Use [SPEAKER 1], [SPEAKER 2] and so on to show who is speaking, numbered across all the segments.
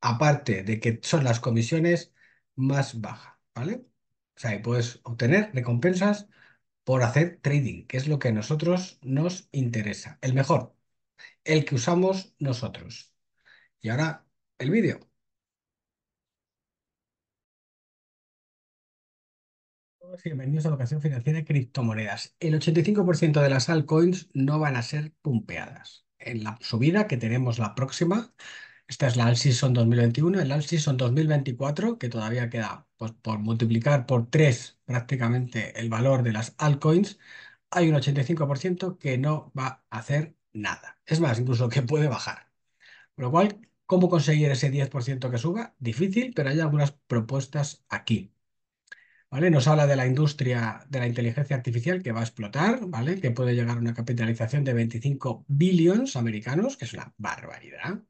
[SPEAKER 1] aparte de que son las comisiones más bajas, ¿vale? O sea, y puedes obtener recompensas por hacer trading, que es lo que a nosotros nos interesa, el mejor, el que usamos nosotros. Y ahora el vídeo. Bienvenidos a la ocasión Financiera de Criptomonedas. El 85% de las altcoins no van a ser pumpeadas. En la subida que tenemos la próxima, esta es la ALSISON 2021, el ALSISON 2024, que todavía queda pues, por multiplicar por tres prácticamente el valor de las altcoins, hay un 85% que no va a hacer nada. Es más, incluso que puede bajar. Con lo cual, ¿cómo conseguir ese 10% que suba? Difícil, pero hay algunas propuestas aquí. ¿Vale? Nos habla de la industria de la inteligencia artificial que va a explotar, ¿vale? que puede llegar a una capitalización de 25 billones americanos, que es una barbaridad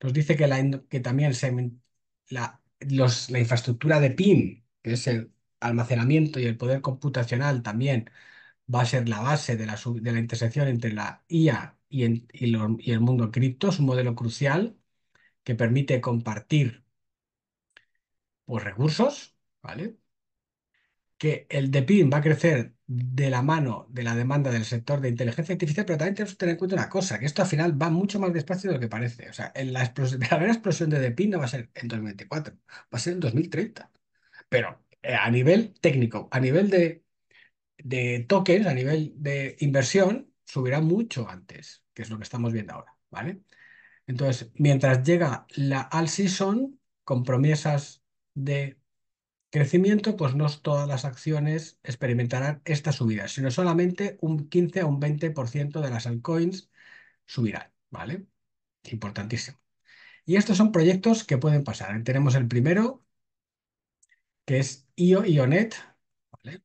[SPEAKER 1] nos pues dice que, que también la, infraestructura de PIN, que es el almacenamiento y el poder computacional también va a ser la base de la, intersección entre la IA y, el mundo cripto. Es un modelo crucial que permite compartir pues, recursos, ¿vale? Que el de PIN va a crecer de la mano de la demanda del sector de inteligencia artificial, pero también tenemos que tener en cuenta una cosa, que esto al final va mucho más despacio de lo que parece. O sea, en la, explosión, explosión de DePIN no va a ser en 2024, va a ser en 2030. Pero eh, a nivel técnico, a nivel de, de tokens, a nivel de inversión, subirá mucho antes, que es lo que estamos viendo ahora, ¿vale? Entonces, mientras llega la all season con promesas de crecimiento, pues no todas las acciones experimentarán esta subida, sino solamente un 15 a un 20% de las altcoins subirán, ¿vale? Importantísimo. Y estos son proyectos que pueden pasar. Tenemos el primero, que es IO, IONET, ¿vale?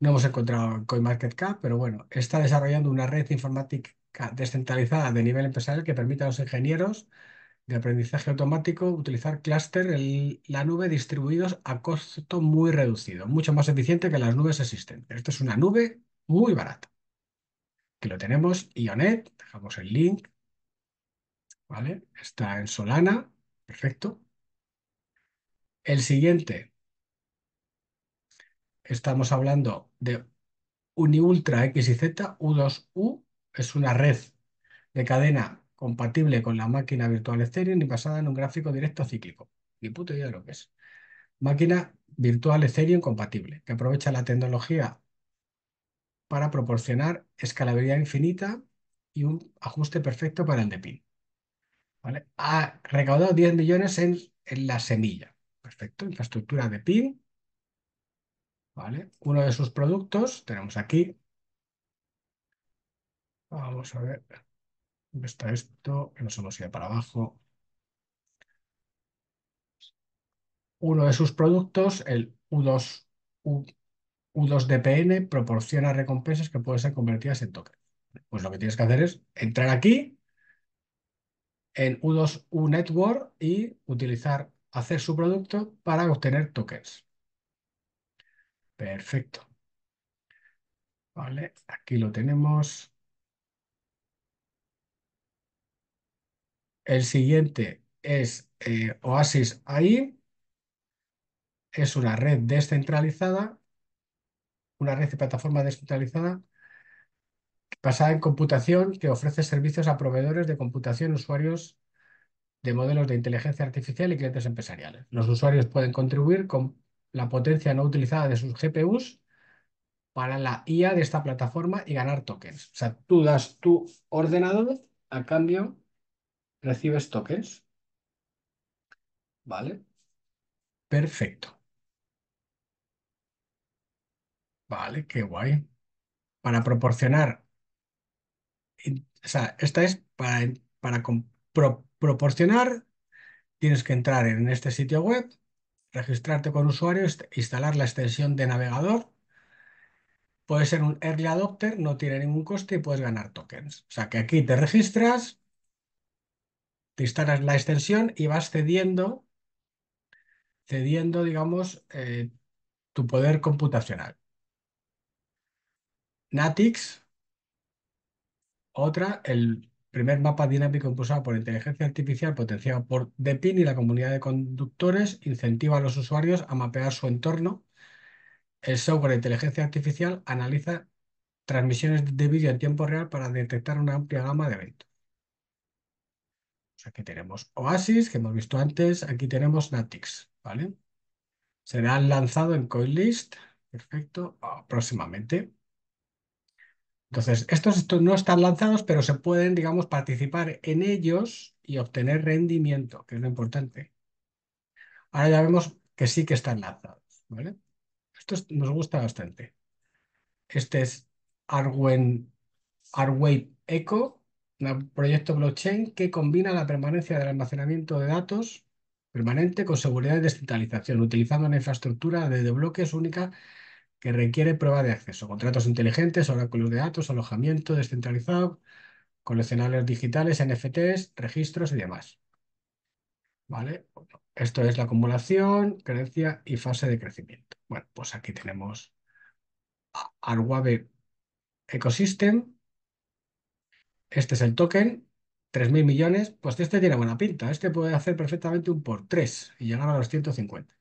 [SPEAKER 1] No hemos encontrado CoinMarketCap, pero bueno, está desarrollando una red informática descentralizada de nivel empresarial que permite a los ingenieros de aprendizaje automático, utilizar clúster en la nube distribuidos a costo muy reducido, mucho más eficiente que las nubes existentes. Esto es una nube muy barata. Que lo tenemos, Ionet, dejamos el link, ¿vale? Está en Solana, perfecto. El siguiente, estamos hablando de Uniultra X y Z, U2U, es una red de cadena compatible con la máquina virtual Ethereum y basada en un gráfico directo cíclico. Ni puto idea de lo que es. Máquina virtual Ethereum compatible, que aprovecha la tecnología para proporcionar escalabilidad infinita y un ajuste perfecto para el de pin. ¿Vale? Ha recaudado 10 millones en, la semilla. Perfecto, infraestructura de pin. ¿Vale? Uno de sus productos, tenemos aquí. Vamos a ver. ¿Dónde está esto? Que no se nos para abajo. Uno de sus productos, el U2, U, 2 dpn proporciona recompensas que pueden ser convertidas en tokens. Pues lo que tienes que hacer es entrar aquí, en U2U Network y utilizar, hacer su producto para obtener tokens. Perfecto. Vale, aquí lo tenemos. El siguiente es eh, Oasis AI. Es una red descentralizada, una red de plataforma descentralizada basada en computación que ofrece servicios a proveedores de computación, usuarios de modelos de inteligencia artificial y clientes empresariales. Los usuarios pueden contribuir con la potencia no utilizada de sus GPUs para la IA de esta plataforma y ganar tokens. O sea, tú das tu ordenador a cambio ¿Recibes tokens? Vale. Perfecto. Vale, qué guay. Para proporcionar, o sea, esta es para, proporcionar, tienes que entrar en este sitio web, registrarte con usuario, instalar la extensión de navegador. puede ser un early adopter, no tiene ningún coste y puedes ganar tokens. O sea que aquí te registras, te instalas la extensión y vas cediendo, cediendo, digamos, eh, tu poder computacional. Natix, otra, el primer mapa dinámico impulsado por inteligencia artificial potenciado por DePIN y la comunidad de conductores, incentiva a los usuarios a mapear su entorno. El software de inteligencia artificial analiza transmisiones de vídeo en tiempo real para detectar una amplia gama de eventos aquí tenemos Oasis, que hemos visto antes. Aquí tenemos Natix, ¿vale? han lanzado en Coilist, perfecto, próximamente. Entonces, estos, estos, no están lanzados, pero se pueden, digamos, participar en ellos y obtener rendimiento, que es lo importante. Ahora ya vemos que sí que están lanzados, ¿vale? Esto nos gusta bastante. Este es Arwen, Arwave Echo, un proyecto blockchain que combina la permanencia del almacenamiento de datos permanente con seguridad y descentralización, utilizando una infraestructura de bloques única que requiere prueba de acceso, contratos inteligentes, oráculos de datos, alojamiento descentralizado, coleccionables digitales, NFTs, registros y demás. ¿Vale? Esto es la acumulación, creencia y fase de crecimiento. Bueno, pues aquí tenemos Arwave Ecosystem, este es el token, 3.000 millones, pues este tiene buena pinta. Este puede hacer perfectamente un por 3 y llegar a los 150.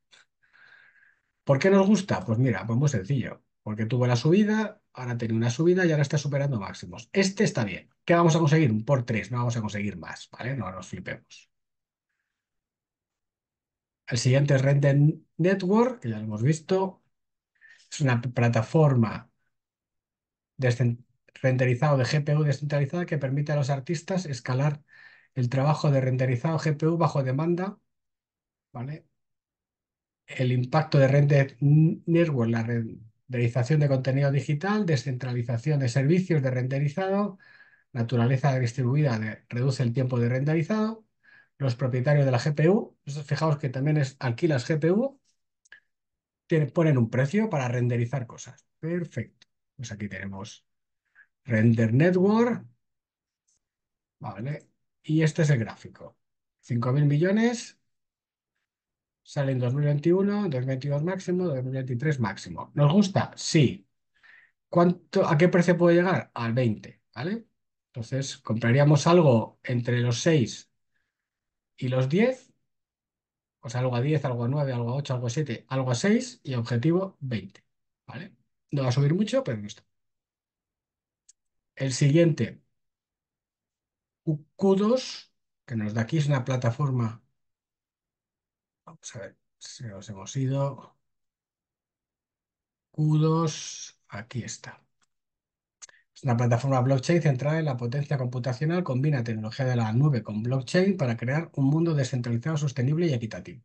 [SPEAKER 1] ¿Por qué nos gusta? Pues mira, pues muy sencillo. Porque tuvo la subida, ahora tiene una subida y ahora está superando máximos. Este está bien. ¿Qué vamos a conseguir? Un por 3, no vamos a conseguir más, ¿vale? No nos flipemos. El siguiente es Renten Network, que ya lo hemos visto. Es una plataforma descentralizada renderizado de GPU descentralizada que permite a los artistas escalar el trabajo de renderizado GPU bajo demanda, ¿vale? El impacto de Render Network, la renderización de contenido digital, descentralización de servicios de renderizado, naturaleza distribuida reduce el tiempo de renderizado, los propietarios de la GPU, fijaos que también es alquilas GPU, ponen un precio para renderizar cosas. Perfecto. Pues aquí tenemos render network, ¿vale? Y este es el gráfico. 5.000 millones, sale en 2021, 2022 máximo, 2023 máximo. ¿Nos gusta? Sí. ¿Cuánto, ¿A qué precio puede llegar? Al 20, ¿vale? Entonces, compraríamos algo entre los 6 y los 10, o sea, algo a 10, algo a 9, algo a 8, algo a 7, algo a 6 y objetivo 20, ¿vale? No va a subir mucho, pero no está. El siguiente, Q2, que nos da aquí, es una plataforma. Vamos a ver si nos hemos ido. Q2, aquí está. Es una plataforma blockchain centrada en la potencia computacional, combina tecnología de la nube con blockchain para crear un mundo descentralizado, sostenible y equitativo.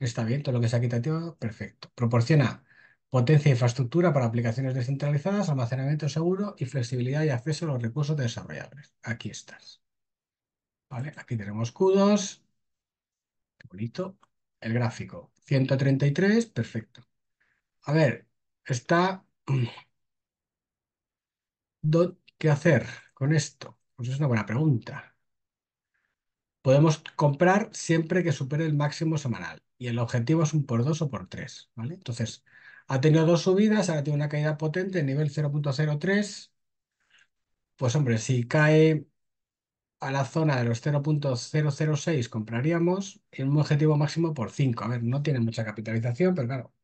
[SPEAKER 1] Está bien, todo lo que es equitativo, perfecto. Proporciona Potencia infraestructura para aplicaciones descentralizadas, almacenamiento seguro y flexibilidad y acceso a los recursos desarrollables. Aquí estás. ¿Vale? Aquí tenemos CUDOS. Qué bonito. El gráfico. 133, perfecto. A ver, está... ¿Qué hacer con esto? Pues es una buena pregunta. Podemos comprar siempre que supere el máximo semanal. Y el objetivo es un por dos o por tres. ¿vale? Entonces, ha tenido dos subidas, ahora tiene una caída potente, en nivel 0.03. Pues hombre, si cae a la zona de los 0.006 compraríamos en un objetivo máximo por 5. A ver, no tiene mucha capitalización, pero claro,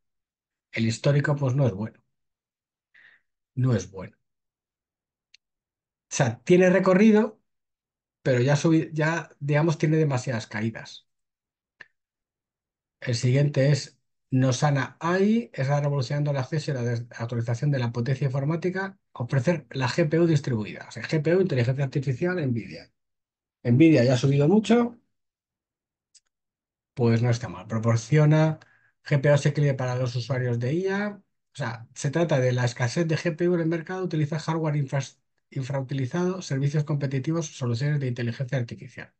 [SPEAKER 1] el histórico pues no es bueno. No es bueno. O sea, tiene recorrido, pero ya, ya digamos, tiene demasiadas caídas. El siguiente es Nosana AI está revolucionando el acceso y la actualización de la potencia informática ofrecer la GPU distribuida, o sea, GPU, inteligencia artificial, NVIDIA. NVIDIA ya ha subido mucho, pues no está mal. Proporciona GPU SQL para los usuarios de IA. O sea, se trata de la escasez de GPU en el mercado, utiliza hardware infrautilizado, servicios competitivos, soluciones de inteligencia artificial.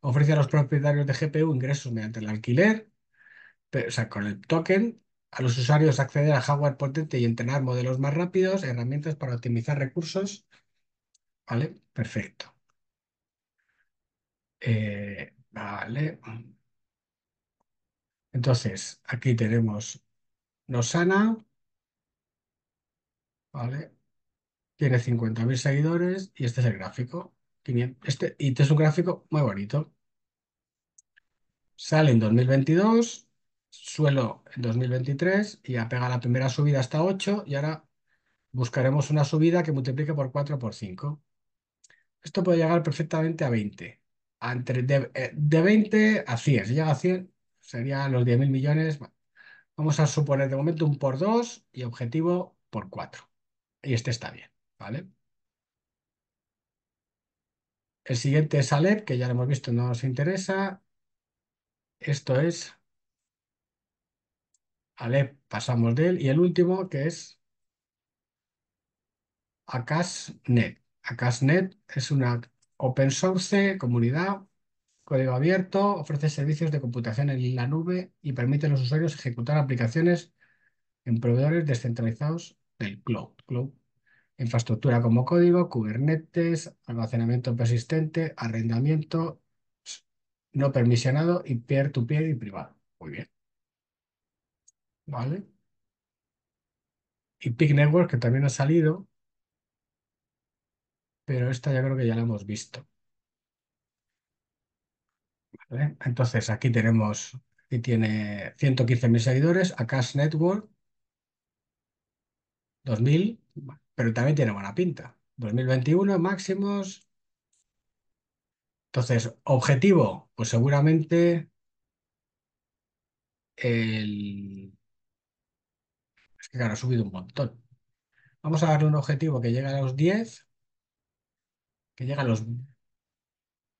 [SPEAKER 1] Ofrece a los propietarios de GPU ingresos mediante el alquiler, o sea, con el token, a los usuarios acceder a hardware potente y entrenar modelos más rápidos, herramientas para optimizar recursos. Vale, perfecto. Eh, vale. Entonces, aquí tenemos Nosana. Vale. Tiene 50.000 seguidores y este es el gráfico. Este, y este es un gráfico muy bonito. Sale en 2022 suelo en 2023 y ha pegado la primera subida hasta 8 y ahora buscaremos una subida que multiplique por 4 por 5. Esto puede llegar perfectamente a 20. de, 20 eh, a 100. Si llega a 100, serían los 10.000 millones. Vamos a suponer de momento un por 2 y objetivo por 4. Y este está bien, ¿vale? El siguiente es Alep, que ya lo hemos visto, no nos interesa. Esto es Alep, pasamos de él. Y el último que es Akashnet. Akashnet es una open source, comunidad, código abierto, ofrece servicios de computación en la nube y permite a los usuarios ejecutar aplicaciones en proveedores descentralizados del cloud. Infraestructura como código, Kubernetes, almacenamiento persistente, arrendamiento no permisionado y peer to -peer y privado. Muy bien. ¿vale? Y Peak Network, que también ha salido, pero esta ya creo que ya la hemos visto. ¿Vale? Entonces, aquí tenemos, y tiene 115.000 seguidores, Akash Network, 2.000, pero también tiene buena pinta. 2021, máximos. Entonces, objetivo, pues seguramente el que claro, ha subido un montón. Vamos a darle un objetivo que llega a los 10, que llega a los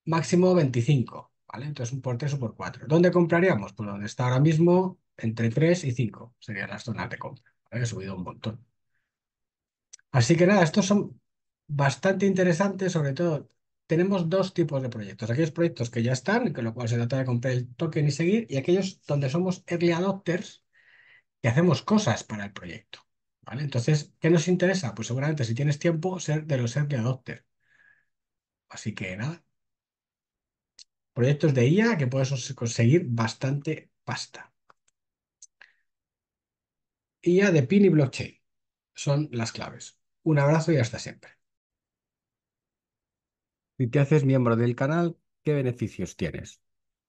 [SPEAKER 1] máximo 25, ¿vale? Entonces un por 3 o por 4. ¿Dónde compraríamos? Pues donde está ahora mismo, entre 3 y 5 serían las zonas de compra. Ha subido un montón. Así que nada, estos son bastante interesantes, sobre todo tenemos dos tipos de proyectos. Aquellos proyectos que ya están, con lo cual se trata de comprar el token y seguir, y aquellos donde somos early adopters, que hacemos cosas para el proyecto. ¿vale? Entonces, ¿qué nos interesa? Pues seguramente si tienes tiempo, ser de los que adopter. Así que nada. Proyectos de IA que puedes conseguir bastante pasta. IA de PIN y blockchain son las claves. Un abrazo y hasta siempre. Si te haces miembro del canal, ¿qué beneficios tienes?